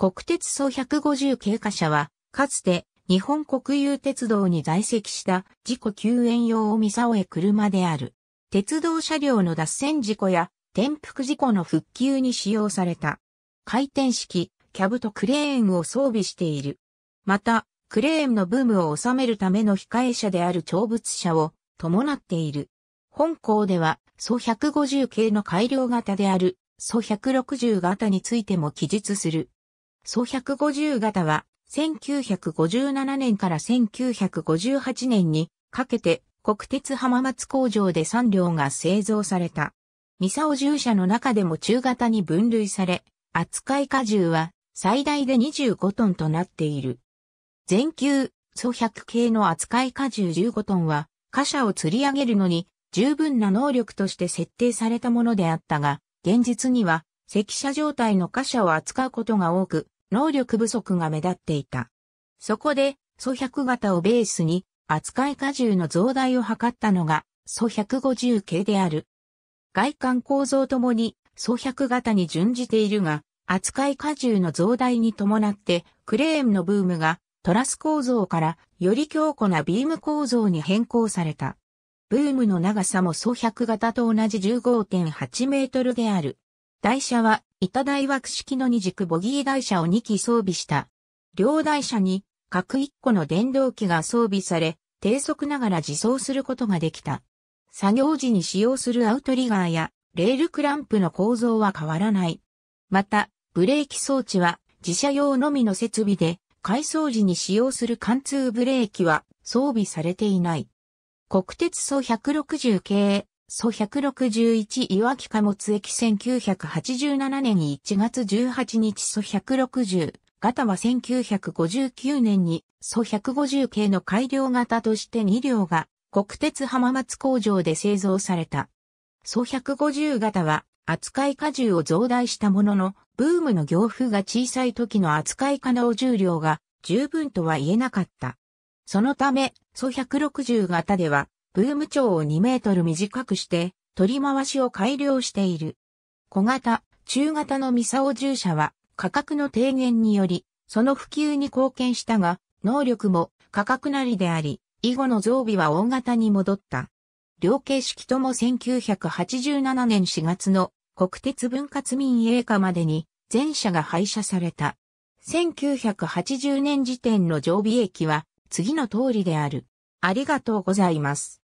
国鉄素150経過車は、かつて日本国有鉄道に在籍した事故救援用おみさおえ車である。鉄道車両の脱線事故や転覆事故の復旧に使用された。回転式、キャブとクレーンを装備している。また、クレーンのブームを収めるための控え車である長物車を伴っている。本校では、蘇150系の改良型である、蘇160型についても記述する。ソ150型は、1957年から1958年にかけて国鉄浜松工場で3両が製造された。ミサオ従者の中でも中型に分類され、扱い荷重は最大で25トンとなっている。全球、ソ100系の扱い荷重15トンは、貨車を吊り上げるのに十分な能力として設定されたものであったが、現実には、赤車状態の貨車を扱うことが多く、能力不足が目立っていた。そこで、素百型をベースに、扱い荷重の増大を図ったのが、素150系である。外観構造ともに、素百型に準じているが、扱い荷重の増大に伴って、クレーンのブームが、トラス構造からより強固なビーム構造に変更された。ブームの長さも素百型と同じ15.8メートルである。台車は板台枠式の二軸ボギー台車を2機装備した。両台車に各1個の電動機が装備され、低速ながら自走することができた。作業時に使用するアウトリガーやレールクランプの構造は変わらない。また、ブレーキ装置は自社用のみの設備で、改装時に使用する貫通ブレーキは装備されていない。国鉄素160系蘇161いわき貨物駅1987年1月18日蘇160型は1959年に蘇150系の改良型として2両が国鉄浜松工場で製造された。蘇150型は扱い荷重を増大したものの、ブームの業風が小さい時の扱い可能重量が十分とは言えなかった。そのため、蘇160型ではブーム長を2メートル短くして、取り回しを改良している。小型、中型のミサオ従者は、価格の低減により、その普及に貢献したが、能力も価格なりであり、以後の増備は大型に戻った。両形式とも1987年4月の国鉄分割民営化までに全車が廃車された。1980年時点の常備駅は次の通りである。ありがとうございます。